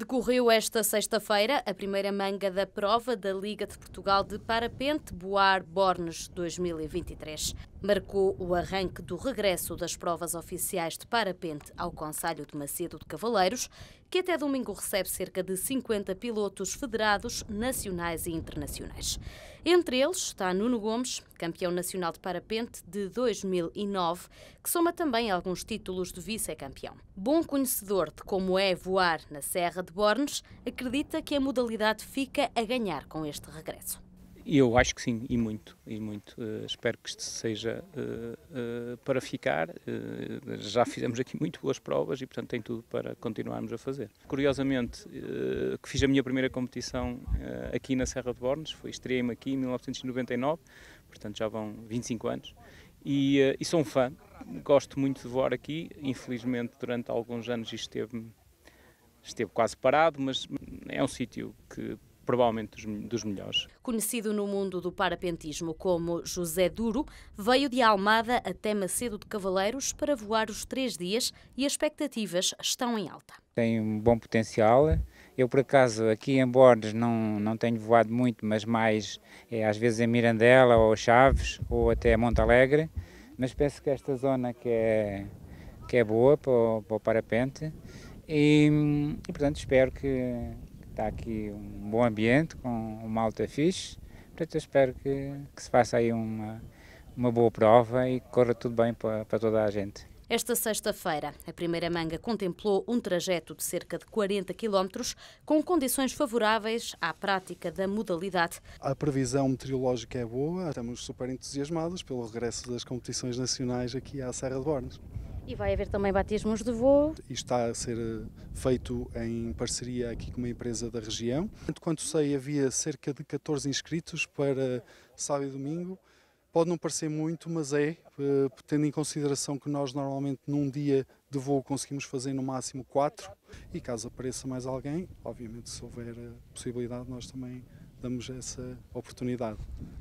Decorreu esta sexta-feira a primeira manga da prova da Liga de Portugal de Parapente Boar Bornes 2023. Marcou o arranque do regresso das provas oficiais de parapente ao Conselho de Macedo de Cavaleiros que até domingo recebe cerca de 50 pilotos federados nacionais e internacionais. Entre eles está Nuno Gomes, campeão nacional de parapente de 2009, que soma também alguns títulos de vice-campeão. Bom conhecedor de como é voar na Serra de Bornes, acredita que a modalidade fica a ganhar com este regresso. Eu acho que sim, e muito, e muito. Uh, espero que isto seja uh, uh, para ficar. já fizemos aqui muito boas provas e, portanto, tem tudo para continuarmos a fazer. Curiosamente, que fiz a minha primeira competição aqui na Serra de Bornes, foi estreiei-me aqui em 1999, portanto já vão 25 anos, e, e sou um fã, gosto muito de voar aqui. Infelizmente, durante alguns anos isto esteve, esteve quase parado, mas é um sítio que provavelmente dos, dos melhores. Conhecido no mundo do parapentismo como José Duro, veio de Almada até Macedo de Cavaleiros para voar os três dias e as expectativas estão em alta. Tem um bom potencial. Eu, por acaso, aqui em Bordes não, não tenho voado muito, mas mais é, às vezes em Mirandela ou Chaves ou até Monte Alegre. Mas penso que esta zona que é, que é boa para o, para o parapente e, e, portanto, espero que Está aqui um bom ambiente, com uma alta fixe. Portanto, eu espero que, que, se faça aí uma, uma boa prova e que corra tudo bem para, para toda a gente. Esta sexta-feira, a primeira manga contemplou um trajeto de cerca de 40 quilómetros com condições favoráveis à prática da modalidade. A previsão meteorológica é boa, estamos super entusiasmados pelo regresso das competições nacionais aqui à Serra de Bornes. E vai haver também batismos de voo. Isto está a ser eh, feito em parceria aqui com uma empresa da região. Tanto quanto sei, havia cerca de 14 inscritos para sábado e domingo. Pode não parecer muito, mas é, eh, tendo em consideração que nós normalmente num dia de voo conseguimos fazer no máximo quatro. E caso apareça mais alguém, obviamente se houver eh, possibilidade, nós também damos essa oportunidade.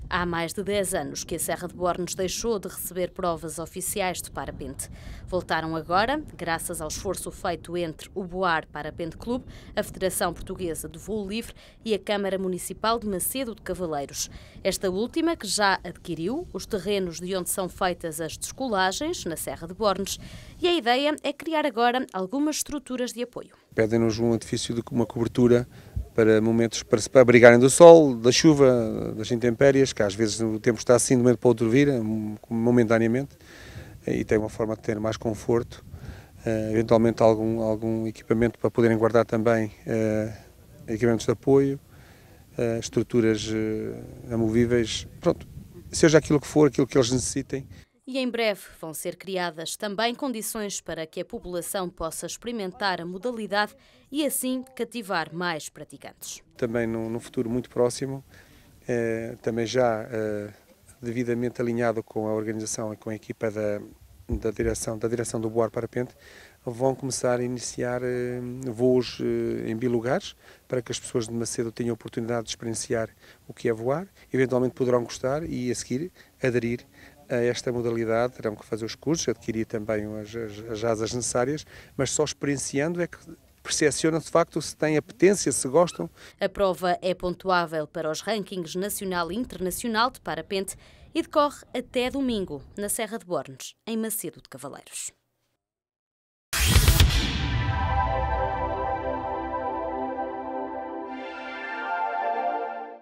Há mais de 10 anos que a Serra de Bornos deixou de receber provas oficiais de parapente. Voltaram agora, graças ao esforço feito entre o Boar Parapente Clube, a Federação Portuguesa de Voo Livre e a Câmara Municipal de Macedo de Cavaleiros. Esta última, que já adquiriu os terrenos de onde são feitas as descolagens, na Serra de Bornos, e a ideia é criar agora algumas estruturas de apoio. Pedem-nos um edifício de uma cobertura para momentos para se abrigarem do sol, da chuva, das intempéries, que às vezes o tempo está assim de um momento para o outro vir, eh, momentaneamente, eh, e tem uma forma de ter mais conforto, uh, eventualmente algum, algum equipamento para poderem guardar também uh, equipamentos de apoio, uh, estruturas amovíveis, pronto, seja aquilo que for, aquilo que eles necessitem e em breve vão ser criadas também condições para que a população possa experimentar a modalidade e assim cativar mais praticantes. Também num futuro muito próximo, eh, também já eh, devidamente alinhado com a organização e com a equipa da, da, direção, da direção do Boar Parapente, vão começar a iniciar eh, voos eh, em bilugares para que as pessoas de Macedo tenham a oportunidade de experienciar o que é voar, eventualmente poderão gostar e a seguir aderir a esta modalidade, terão que fazer os cursos, adquirir também as, as, as asas necessárias, mas só experienciando é que percepcionam de facto se têm apetência, se gostam. A prova é pontuável para os rankings nacional e internacional de parapente e decorre até domingo, na Serra de Bornes, em Macedo de Cavaleiros.